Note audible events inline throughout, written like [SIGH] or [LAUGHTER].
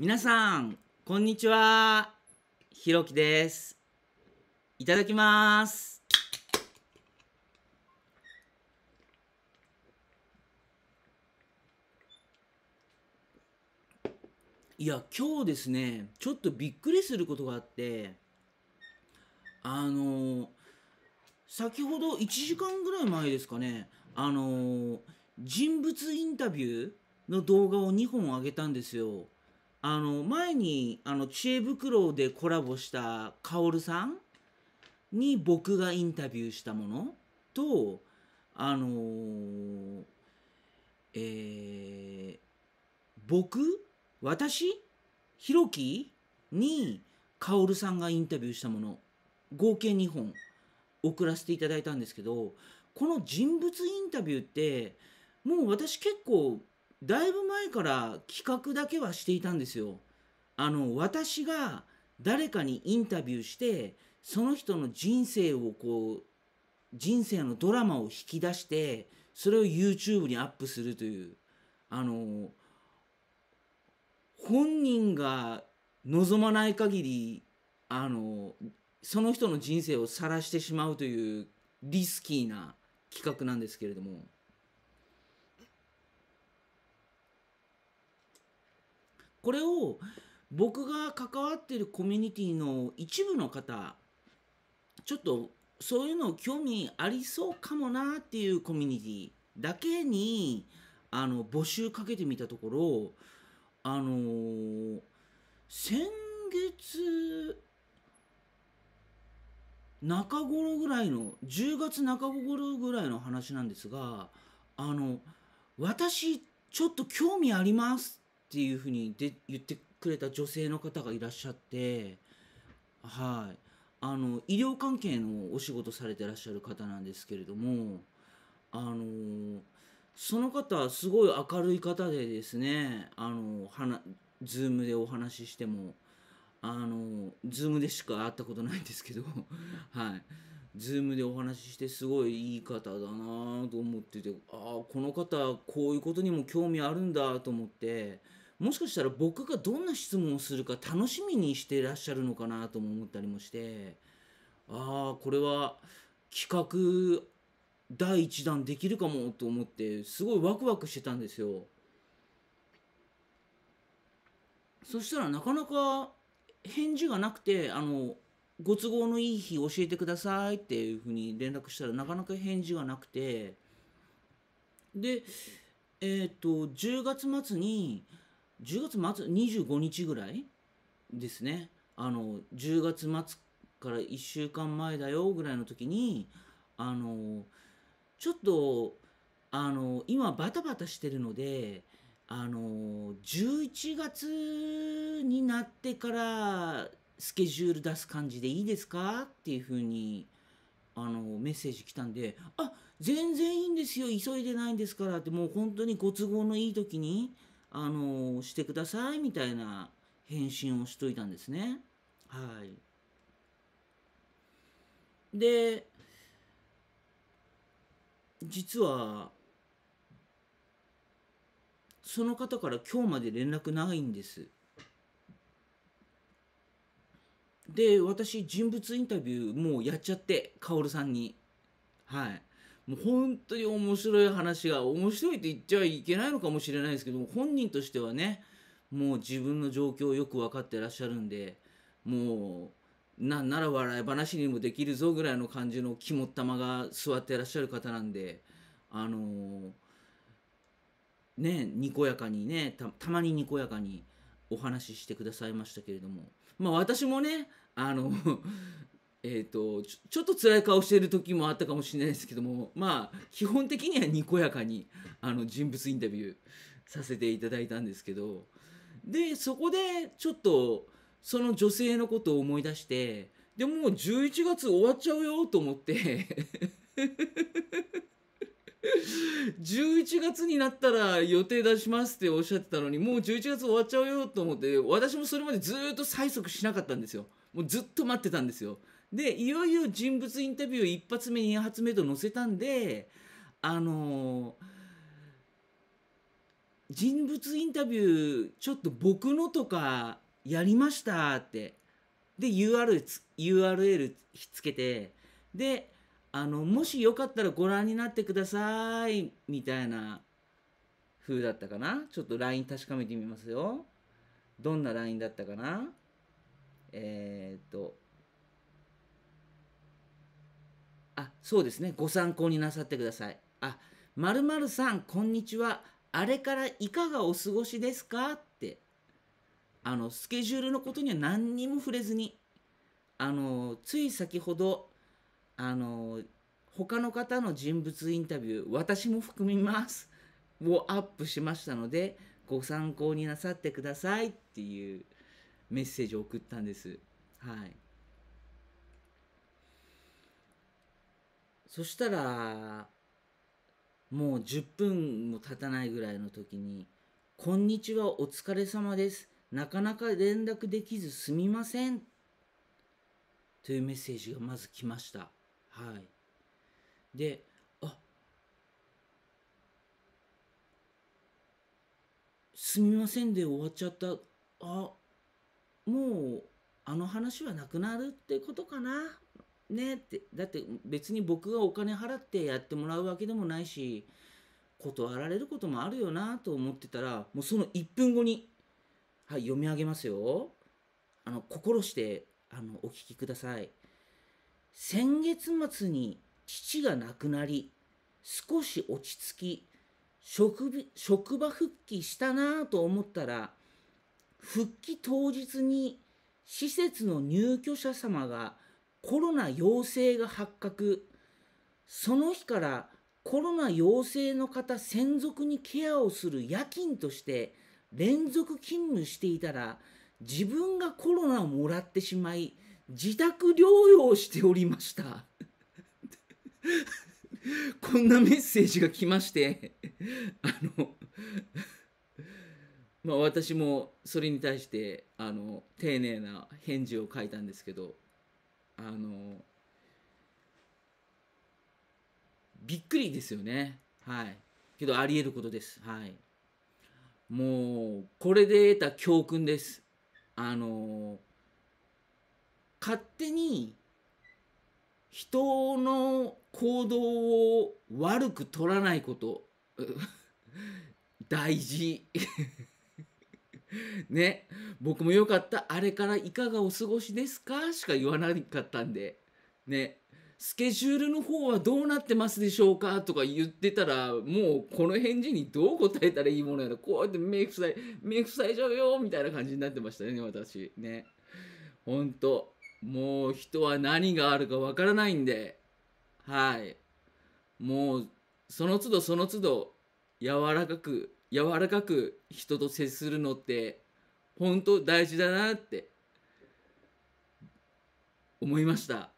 皆さんこんにちはひろきですいただきますいや今日ですねちょっとびっくりすることがあってあの先ほど1時間ぐらい前ですかねあの人物インタビューの動画を2本上げたんですよ。あの前にあの知恵袋でコラボしたカオルさんに僕がインタビューしたものとあのー、えー、僕私ひろきにカオルさんがインタビューしたもの合計2本送らせていただいたんですけどこの人物インタビューってもう私結構だいぶ前から企画だけはしていたんですよ。あの、私が誰かにインタビューして、その人の人生をこう、人生のドラマを引き出して、それを YouTube にアップするという、あの、本人が望まない限り、あの、その人の人生を晒してしまうというリスキーな企画なんですけれども。これを僕が関わってるコミュニティの一部の方ちょっとそういうの興味ありそうかもなっていうコミュニティだけにあの募集かけてみたところあのー、先月中頃ぐらいの10月中頃ぐらいの話なんですがあの私ちょっと興味ありますっていうふうにで言ってくれた女性の方がいらっしゃって、はい。あの、医療関係のお仕事されてらっしゃる方なんですけれども、あの、その方、すごい明るい方でですね、あの、はな、ズームでお話ししても、あの、ズームでしか会ったことないんですけど、[LAUGHS] はい。ズームでお話ししてすごいいい方だなと思っててああこの方こういうことにも興味あるんだと思ってもしかしたら僕がどんな質問をするか楽しみにしてらっしゃるのかなとも思ったりもしてああこれは企画第1弾できるかもと思ってすごいワクワクしてたんですよそしたらなかなか返事がなくてあのご都合のいい日教えてくださいっていうふうに連絡したらなかなか返事がなくてでえっ、と10月末に10月末25日ぐらいですねあの10月末から1週間前だよぐらいの時にあのちょっとあの今バタバタしてるのであの11月になってからスケジュール出す感じでいいですかっていうふうにあのメッセージ来たんで「あ全然いいんですよ急いでないんですから」ってもう本当にご都合のいい時にあのしてくださいみたいな返信をしといたんですね。はい、で実はその方から今日まで連絡ないんです。で私人物インタビューもうやっちゃって薫さんにはいもう本当に面白い話が面白いって言っちゃいけないのかもしれないですけど本人としてはねもう自分の状況をよく分かってらっしゃるんでもうなんなら笑い話にもできるぞぐらいの感じの肝っ玉が座ってらっしゃる方なんであのー、ねにこやかにねたまににこやかに。お話ししてくださいましたけれども、まあ私もね、あの [LAUGHS] えっ、とち、ちょっと辛い顔してる時もあったかもしれないですけども、まあ基本的にはにこやかにあの人物インタビューさせていただいたんですけど、で、そこでちょっとその女性のことを思い出して、でもう11月終わっちゃうよと思って11月になったら予定出しますっておっしゃってたのにもう11月終わっちゃうよと思って私もそれまでずっと催促しなかったんですよもうずっと待ってたんですよでいよいよ人物インタビュー1発目2発目と載せたんであのー、人物インタビューちょっと僕のとかやりましたってで URL つ URL つけてであの、もしよかったらご覧になってください、みたいな風だったかな。ちょっと LINE 確かめてみますよ。どんな LINE だったかな。えー、っと、あ、そうですね。ご参考になさってください。あ、まるさん、こんにちは。あれからいかがお過ごしですかって。あの、スケジュールのことには何にも触れずに、あの、つい先ほど、あの他の方の人物インタビュー私も含みますをアップしましたのでご参考になさってくださいっていうメッセージを送ったんですはいそしたらもう10分も経たないぐらいの時に「こんにちはお疲れ様ですなかなか連絡できずすみません」というメッセージがまず来ましたはい。で、あすみませんで終わっちゃった。あもうあの話はなくなるってことかな。ねって。だって別に僕がお金払ってやってもらうわけでもないし、断られることもあるよなと思ってたら、もうその1分後に、はい、読み上げますよ。あの、心して、あの、お聞きください。先月末に父が亡くなり、少し落ち着き、職職場復帰したなぁと思ったら、復帰当日に施設の入居者様がコロナ陽性が発覚。その日からコロナ陽性の方専属にケアをする夜勤として連続勤務していたら自分がコロナをもらってしまい自宅療養しておりました [LAUGHS] こんなメッセージが来ましてあのまあ私もそれに対してあの丁寧な返事を書いたんですけどあのびっくりですよねはいけどありえることですはいもうこれで得た教訓ですあの勝手に人の行動を悪く取らないこと [LAUGHS] 大事 [LAUGHS] ね僕もよかったあれからいかがお過ごしですかしか言わなかったんでねスケジュールの方はどうなってますでしょうかとか言ってたらもうこの返事にどう答えたらいいものやらこうやって目塞い目塞いじゃうよみたいな感じになってましたね私ねほんともう人は何があるかわからないんで、はい。もう、その都度その都度、柔らかく、柔らかく人と接するのって、本当大事だなって、思いました。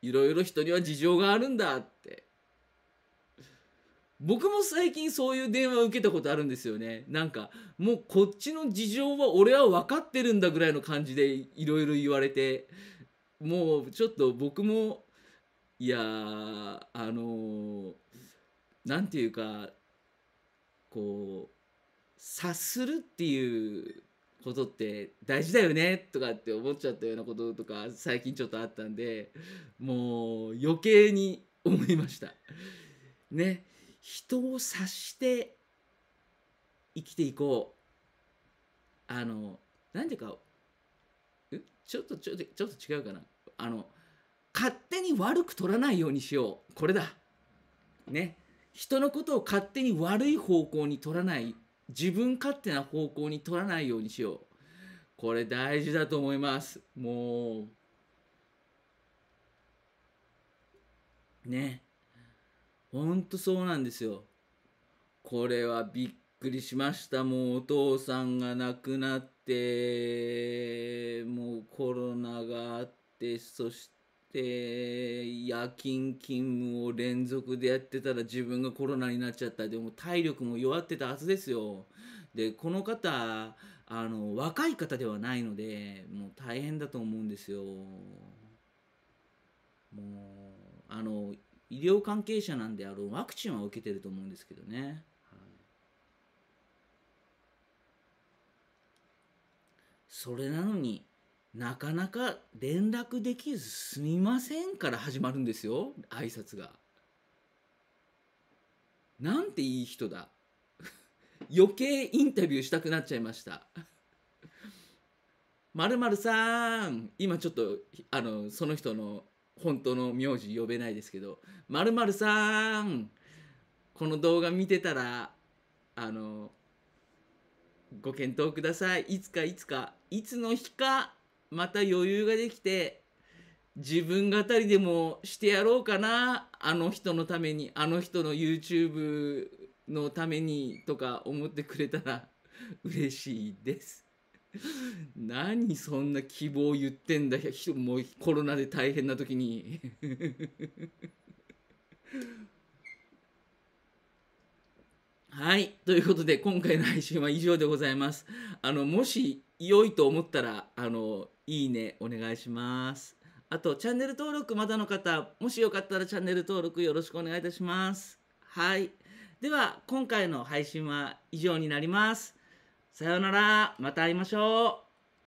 いろいろ人には事情があるんだっ僕も最近そういう電話を受けたことあるんですよねなんかもうこっちの事情は俺は分かってるんだぐらいの感じでいろいろ言われてもうちょっと僕もいやあの何、て言うかこう察するっていうことって大事だよねとかって思っちゃったようなこととか最近ちょっとあったんでもう余計に思いました。ね。人を察して生きていこうあのなていうかちょっとちょっとちょっと違うかなあの勝手に悪く取らないようにしようこれだね人のことを勝手に悪い方向に取らない自分勝手な方向に取らないようにしようこれ大事だと思いますもうねほんとそうなんですよ。これはびっくりしました。もうお父さんが亡くなって、もうコロナがあって、そして、夜勤勤務を連続でやってたら自分がコロナになっちゃった。でも体力も弱ってたはずですよ。で、この方、あの、若い方ではないので、もう大変だと思うんですよ。もう、あの、医療関係者なんであろうワクチンは受けてると思うんですけどね、はい、それなのになかなか連絡できずすみませんから始まるんですよ挨拶がなんていい人だ [LAUGHS] 余計インタビューしたくなっちゃいましたまるさん今ちょっとあのその人の本当の名字呼べないですけど「まるさんこの動画見てたらあのご検討くださいいつかいつかいつの日かまた余裕ができて自分語りでもしてやろうかなあの人のためにあの人の YouTube のためにとか思ってくれたら嬉しいです。[LAUGHS] 何そんな希望言ってんだもうコロナで大変な時に [LAUGHS] はいということで今回の配信は以上でございますあのもし良いと思ったらあのいいねお願いしますあとチャンネル登録まだの方もしよかったらチャンネル登録よろしくお願いいたしますはいでは今回の配信は以上になりますさようなら、また会いましょう。